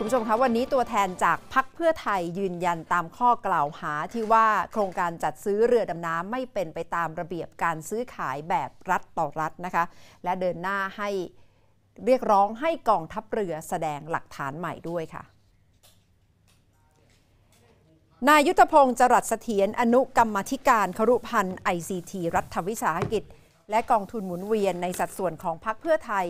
คุณผู้ชมคะวันนี้ตัวแทนจากพักเพื่อไทยยืนยันตามข้อกล่าวหาที่ว่าโครงการจัดซื้อเรือดำน้ำไม่เป็นไปตามระเบียบการซื้อขายแบบรัฐต่อรัฐนะคะและเดินหน้าให้เรียกร้องให้กองทัพเรือแสดงหลักฐานใหม่ด้วยค่ะนายยุทธพงศ์จรัสเสถียรอนุกรรมธิการครุพันธ์ ICT รัฐวิสาหกิจ และกองทุนหมุนเวียนในสัดส่วนของพักเพื่อไทย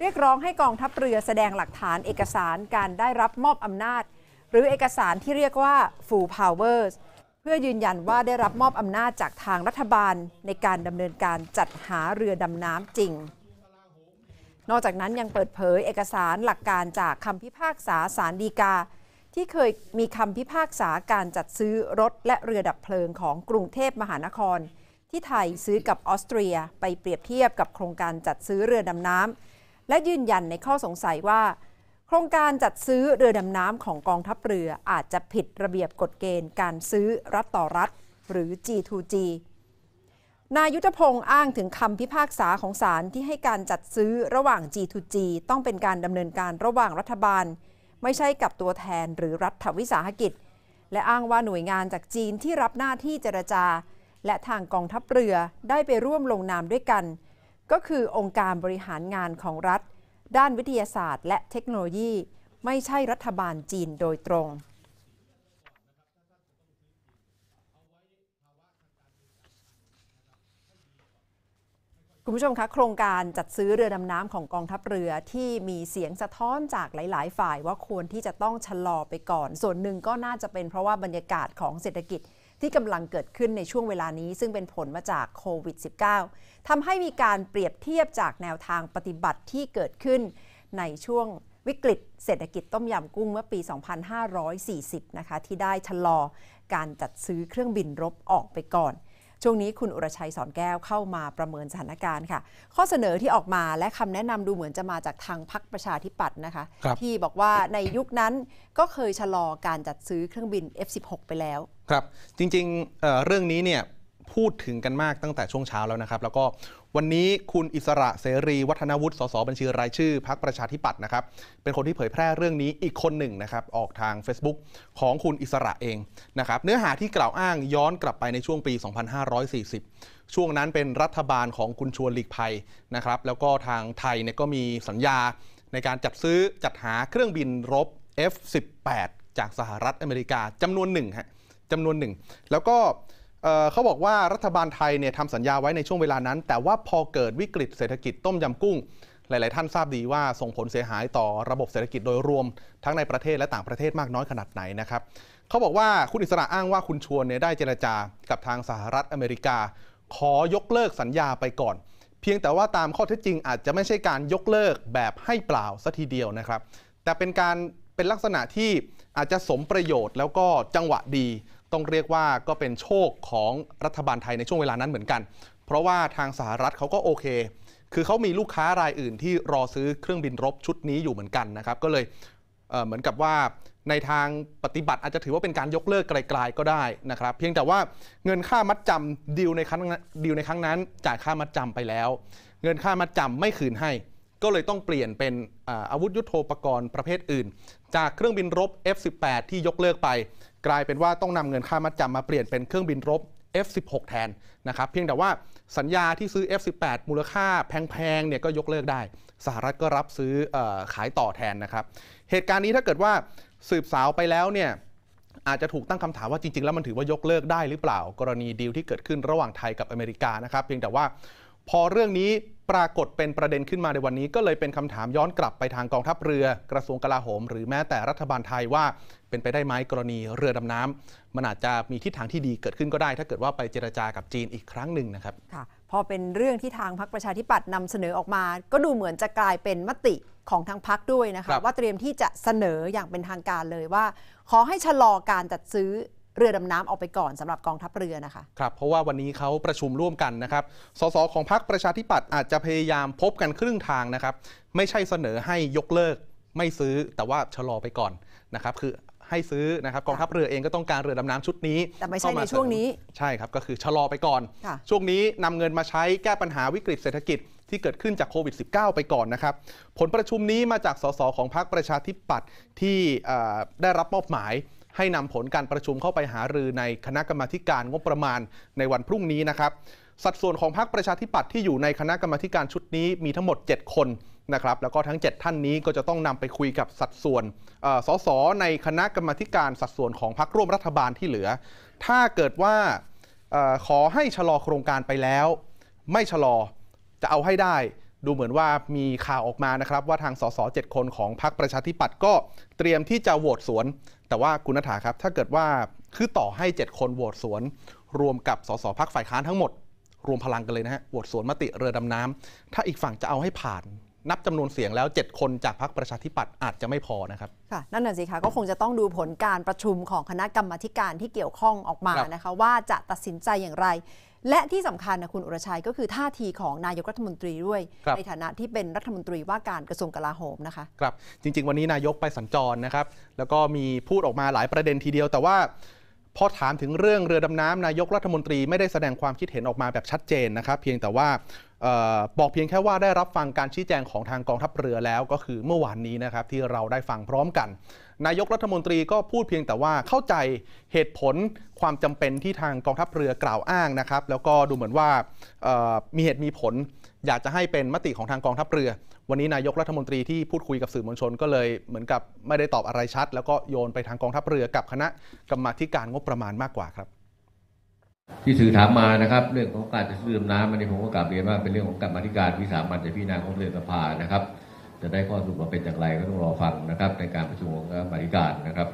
เรียกร้องให้กองทัพเรือแสดงหลักฐานเอกสารการได้รับมอบอำนาจหรือเอกสารที่เรียกว่า full powers เพื่อยืนยันว่าได้รับมอบอำนาจจากทางรัฐบาลในการดำเนินการจัดหาเรือดำน้ำจริง นอกจากนั้นยังเปิดเผยเอกสารหลักการจากคำพิพากษาสารดีกา ที่เคยมีคำพิพากษาการจัดซื้อรถและเรือดับเพลิงของกรุงเทพมหานคร ที่ไทยซื้อกับออสเตรียไปเปรียบเทียบกับโครงการจัดซื้อเรือดำน้ำและยืนยันในข้อสงสัยว่า โครงการจัดซื้อเรือดำน้ำของกองทัพเรืออาจจะผิดระเบียบกฎเกณฑ์การซื้อรัฐต่อรัฐหรือ G2G นายุทธพงศ์อ้างถึงคำพิพากษาของศาลที่ให้การจัดซื้อระหว่าง G2G ต้องเป็นการดำเนินการระหว่างรัฐบาล ไม่ใช่กับตัวแทนหรือรัฐวิสาหกิจ และอ้างว่าหน่วยงานจากจีนที่รับหน้าที่เจรจา และทางกองทัพเรือได้ไปร่วมลงนามด้วยกันก็คือองค์การบริหารงานของรัฐ ด้านวิทยาศาสตร์ และเทคโนโลยีไม่ใช่รัฐบาลจีนโดยตรง คุณผู้ชมคะโครงการจัดซื้อเรือดำน้ำของกองทัพเรือที่มีเสียงสะท้อนจากหลาย ๆ ฝ่ายว่าควรที่จะต้องชะลอไปก่อน ส่วนหนึ่งก็น่าจะเป็นเพราะว่าบรรยากาศของเศรษฐกิจที่กำลังเกิดขึ้นในช่วงเวลานี้ซึ่งเป็นผลมาจากโควิด -19 ทำให้มีการเปรียบเทียบจากแนวทางปฏิบัติที่เกิดขึ้นในช่วงวิกฤต เศรษฐกิจต้มยำกุ้ง เมื่อปี 2540 นะคะ ที่ได้ชะลอการจัดซื้อเครื่องบินรบออกไปก่อน ช่วงนี้คุณอุรชัยสอนแก้วเข้ามาประเมินสถานการณ์ค่ะ ข้อเสนอที่ออกมาและคำแนะนำดูเหมือนจะมาจากทางพักประชาธิปัตย์นะคะคที่บอกว่าในยุคนั้นก็เคยชะลอการจัดซื้อเครื่องบิน F16 ไปแล้วครับจริงๆเเรื่องนี้เนี่ยพูดถึงกันมากตั้งแต่ช่วงเช้าแล้วนะครับ แล้วก็วันนี้คุณอิสระเสรีวัฒนวุฒิสสบัญชีรายชื่อพักประชาธิปัตย์นะครับ เป็นคนที่เผยแพร่เรื่องนี้อีกคนหนึ่งนะครับ ออกทาง Facebook ของคุณอิสระเองนะครับ เนื้อหาที่กล่าวอ้างย้อนกลับไปในช่วงปี 2540 ช่วงนั้นเป็นรัฐบาลของคุณชวนหลีกภัยนะครับ แล้วก็ทางไทยเนี่ยก็มีสัญญาในการจัดซื้อจัดหาเครื่องบินรบ F18 จากสหรัฐอเมริกาจำนวนหนึ่งฮะจำนวนหนึ่ง แล้วก็เขาบอกว่ารัฐบาลไทยเนี่ยทำสัญญาไว้ในช่วงเวลานั้น แต่ว่าพอเกิดวิกฤตเศรษฐกิจต้มยำกุ้ง หลาย ๆ ท่านทราบดีว่าส่งผลเสียหายต่อระบบเศรษฐกิจโดยรวมทั้งในประเทศและต่างประเทศมากน้อยขนาดไหนนะครับ เขาบอกว่าคุณอิสระอ้างว่าคุณชวนเนี่ยได้เจรจากับทางสหรัฐอเมริกา ขอยกเลิกสัญญาไปก่อน เพียงแต่ว่าตามข้อเท็จจริงอาจจะไม่ใช่การยกเลิกแบบให้เปล่าสัทีเดียวนะครับ แต่เป็นการเป็นลักษณะที่อาจจะสมประโยชน์ แล้วก็จังหวะดีต้องเรียกว่าก็เป็นโชคของรัฐบาลไทยในช่วงเวลานั้นเหมือนกัน เพราะว่าทางสหรัฐเขาก็โอเค คือเขามีลูกค้ารายอื่นที่รอซื้อเครื่องบินรบชุดนี้อยู่เหมือนกันนะครับ ก็เลยเหมือนกับว่า ในทางปฏิบัติอาจจะถือว่าเป็นการยกเลิกไกลๆก็ได้นะครับ เพียงแต่ว่าเงินค่ามัดจำดีลในครั้งดีลในครั้งนั้นจ่ายค่ามัดจำไปแล้ว เงินค่ามัดจำไม่คืนให้ ก็เลยต้องเปลี่ยนเป็นอาวุธยุโทโธปกรณ์ประเภทอื่น จากเครื่องบินรบ F18 ที่ยกเลิกไปกลายเป็นว่าต้องนำเงินค่ามัดจำมาเปลี่ยนเป็นเครื่องบินรบ F16 แทนนะครับ เพียงแต่ว่าสัญญาที่ซื้อ F18 มูลค่าแพงๆ เนี่ยก็ยกเลิกได้ สหรัฐก็รับซื้ออขายต่อแทนนะครับเหตุการณ์นี้ถ้าเกิดว่าสืบสาวไปแล้วเนี่ยอาจจะถูกตั้งคำถามว่าจริงๆ แล้วมันถือว่ายกเลิกได้หรือเปล่ากรณีดีลที่เกิดขึ้นระหว่างไทยกับอเมริกานะครับ เพียงแต่ว่าพอเรื่องนี้ปรากฏเป็นประเด็นขึ้นมาในวันนี้ก็เลยเป็นคำถามย้อนกลับไปทางกองทัพเรือกระทรวงกลาโหม หรือแม้แต่รัฐบาลไทยว่าเป็นไปได้ไหมกรณีเรือดำน้ำ มันอาจจะมีทิศทางที่ดีเกิดขึ้นก็ได้ ถ้าเกิดว่าไปเจรจากับจีนอีกครั้งหนึ่งนะครับค่ะพอเป็นเรื่องที่ทางพรรคประชาธิปัตย์นำเสนอออกมาก็ดูเหมือนจะกลายเป็นมติของทางพรรคด้วยนะคะว่าเตรียมที่จะเสนออย่างเป็นทางการเลยว่า ขอให้ชะลอการจัดซื้อเรือดำน้ำออกไปก่อนสำหรับกองทัพเรือนะคะครับ เพราะว่าวันนี้เขาประชุมร่วมกันนะครับสสของพรรคประชาธิปัตย์อาจจะพยายามพบกันครึ่งทางนะครับ ไม่ใช่เสนอให้ยกเลิกไม่ซื้อแต่ว่าชะลอไปก่อนนะครับคือให้ซื้อนะครับกองทัพเรือเองก็ต้องการเรือดำน้ำชุดนี้ แต่ไม่ใช่ในช่วงนี้ ใช่ครับก็คือชะลอไปก่อนช่วงนี้นำเงินมาใช้แก้ปัญหาวิกฤตเศรษฐกิจที่เกิดขึ้นจากโควิด -19 ไปก่อนนะครับ ผลประชุมนี้มาจากสสของพรรคประชาธิปัตย์ที่ได้รับมอบหมายให้นำผลการประชุมเข้าไปหารือในคณะกรรมาการงบประมาณในวันพรุ่งนี้นะครับ สัดส่วนของพรรคประชาธิปัตย์ที่อยู่ในคณะกรรมาการชุดนี้มีทั้งหมด 7 คนนะครับ แล้วก็ทั้ง 7 ท่านนี้ก็จะต้องนำไปคุยกับสัดส่วน สสในคณะกรรมการสัดส่วนของพรรคร่วมรัฐบาลที่เหลือ ถ้าเกิดว่าขอให้ชะลอโครงการไปแล้ว ไม่ชะลอจะเอาให้ได้ ดูเหมือนว่ามีข่าวออกมานะครับว่าทางสส7คนของพรรคประชาธิปัตย์ก็เตรียมที่จะโหวตสวนแต่ว่าคุณนัฐาครับถ้าเกิดว่าคือต่อให้ 7 คนโหวตสวน รวมกับสสพักฝ่ายค้านทั้งหมด รวมพลังกันเลยนะฮะ โหวตสวนมติเรือดำน้ำ ถ้าอีกฝั่งจะเอาให้ผ่าน นับจำนวนเสียงแล้ว 7 คนจากพักประชาธิปัตย์อาจจะไม่พอนะครับ ค่ะ นั่นน่ะสิคะก็คงจะต้องดูผลการประชุมของคณะกรรมการที่เกี่ยวข้องออกมานะคะว่าจะตัดสินใจอย่างไรและที่สำคัญนะคุณอุรชัย ก็คือท่าทีของนายกรัฐมนตรีด้วยในฐานะที่เป็นรัฐมนตรีว่าการกระทรวงกลาโหมนะคะครับจริงๆ วันนี้นายกไปสัญจรนะครับแล้วก็มีพูดออกมาหลายประเด็นทีเดียว แต่ว่าพอถามถึงเรื่องเรือดำน้ำนายกรัฐมนตรีไม่ได้แสดงความคิดเห็นออกมาแบบชัดเจนนะครับเพียงแต่ว่าบอกเพียงแค่ว่าได้รับฟังการชี้แจงของทางกองทัพเรือแล้วก็คือเมื่อวานนี้นะครับที่เราได้ฟังพร้อมกันนายกรัฐมนตรีก็พูดเพียงแต่ว่าเข้าใจเหตุผลความจำเป็นที่ทางกองทัพเรือกล่าวอ้างนะครับ แล้วก็ดูเหมือนว่ามีเหตุมีผล อยากจะให้เป็นมติของทางกองทัพเรือ วันนี้นายกรัฐมนตรีที่พูดคุยกับสื่อมวลชนก็เลยเหมือนกับไม่ได้ตอบอะไรชัด แล้วก็โยนไปทางกองทัพเรือกับคณะกรรมาการงบประมาณมากกว่าครับ ที่สื่อถามมานะครับ เรื่องของการจะซื้อน้ำอันนี้ผมก็กลับเรียนว่าเป็นเรื่องของกรรมธิการวิสามันจะพิจารณาของเรือสภานะครับจะได้ข้อสรุปมาเป็นอย่างไรก็ต้องรอฟังนะครับ ในการประชุมของกรรมาธิการนะครับ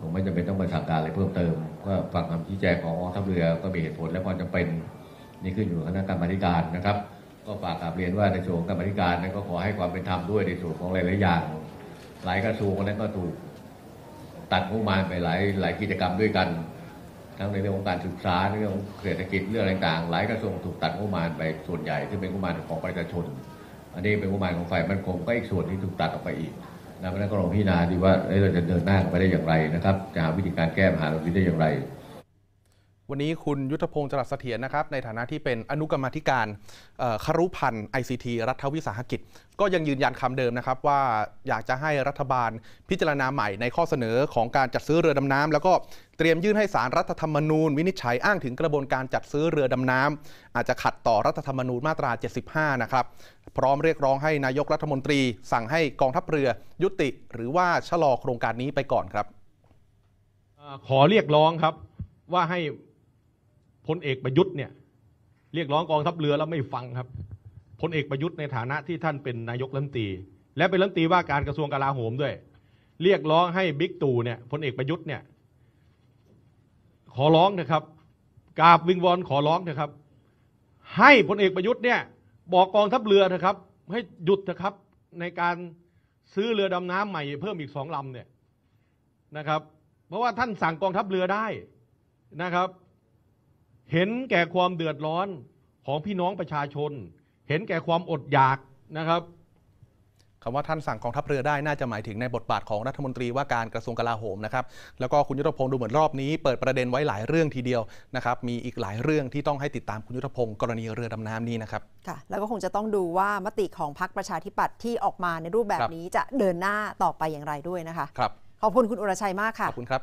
ผมไม่จำเป็นต้องไปสั่งการอะไรเพิ่มเติม ก็ฟังคำชี้แจงของกองทัพเรือก็มีเหตุผลและความจำเป็นนี่ขึ้นอยู่กับคณะกรรมาธิการนะครับ ก็ฝากกลับเรียนว่าในส่วนกรรมธิการนั้นก็ขอให้ความเป็นธรรมด้วยในส่วนของหลายๆอย่างหลายกระทรวงนั้นก็ถูก ตัดงบมาไปหลายหลายกิจกรรมด้วยกัน ทั้งในเรื่องของการศึกษาเรื่องของเศรษฐกิจเรื่องต่าง ๆ หลายกระทรวงถูกตัดงบมาไปส่วนใหญ่ที่เป็นงบมาของประชาชนอันนี้เป็นงบประมาณของฝ่ายมั่นคงก็อีกส่วนที่ถูกตัดออกไปอีกนะเพราะนั้นก็ลองพิจารณาดีว่าเราจะเดินหน้าไปได้อย่างไรนะครับ จะหาวิธีการแก้ปัญหาเหล่านี้ได้อย่างไรวันนี้คุณยุทธพงศ์จรัสเสถียรนะครับในฐานะที่เป็นอนุกรรมธิการครุพันธ์ ICT รัฐวิสาหกิจ ก็ยังยืนยันคำเดิมนะครับ ว่าอยากจะให้รัฐบาลพิจารณาใหม่ในข้อเสนอของการจัดซื้อเรือดำน้ำ แล้วก็เตรียมยื่นให้สารรัฐธรรมนูญวินิจฉัยอ้างถึงกระบวนการจัดซื้อเรือดำน้ำ อาจจะขัดต่อรัฐธรรมนูญมาตรา 75 นะครับพร้อมเรียกร้องให้นายกรัฐมนตรี สั่งให้กองทัพเรือยุติ หรือว่าชะลอโครงการนี้ไปก่อนครับขอเรียกร้องครับว่าให้พลเอกประยุทธ์เนี่ยเรียกร้องกองทัพเรือแล้วไม่ฟังครับพลเอกประยุทธ์ในฐานะที่ท่านเป็นนายกรัฐมนตรีและเป็นรัฐมนตรีว่าการกระทรวงกลาโหมด้วย เรียกร้องให้บิ๊กตู่เนี่ยพลเอกประยุทธ์เนี่ยขอร้องนะครับ กราบวิงวอนขอร้องนะครับ ให้พลเอกประยุทธ์เนี่ยบอกกองทัพเรือนะครับ ให้หยุดนะครับในการซื้อเรือดำน้ำใหม่ เพิ่มอีกสองลำเนี่ยนะครับ เพราะว่าท่านสั่งกองทัพเรือได้นะครับเห็นแก่ความเดือดร้อนของพี่น้องประชาชน เห็นแก่ความอดอยากนะครับคำว่าท่านสั่งกองทัพเรือได้น่าจะหมายถึงในบทบาทของรัฐมนตรีว่าการกระทรวงกลาโหมนะครับ แล้วก็คุณยุทธพงศ์ดูเหมือนรอบนี้ เปิดประเด็นไว้หลายเรื่องทีเดียวนะครับ มีอีกหลายเรื่องที่ต้องให้ติดตามคุณยุทธพงศ์กรณีเรือดำน้ำนี้นะครับ ค่ะ แล้วก็คงจะต้องดูว่ามติของพรรคประชาธิปัตย์ที่ออกมาในรูปแบบบนี้จะเดินหน้าต่อไปอย่างไรด้วยนะคะ ครับ ขอบคุณคุณอุรชัยมากค่ะ ขอบคุณครับ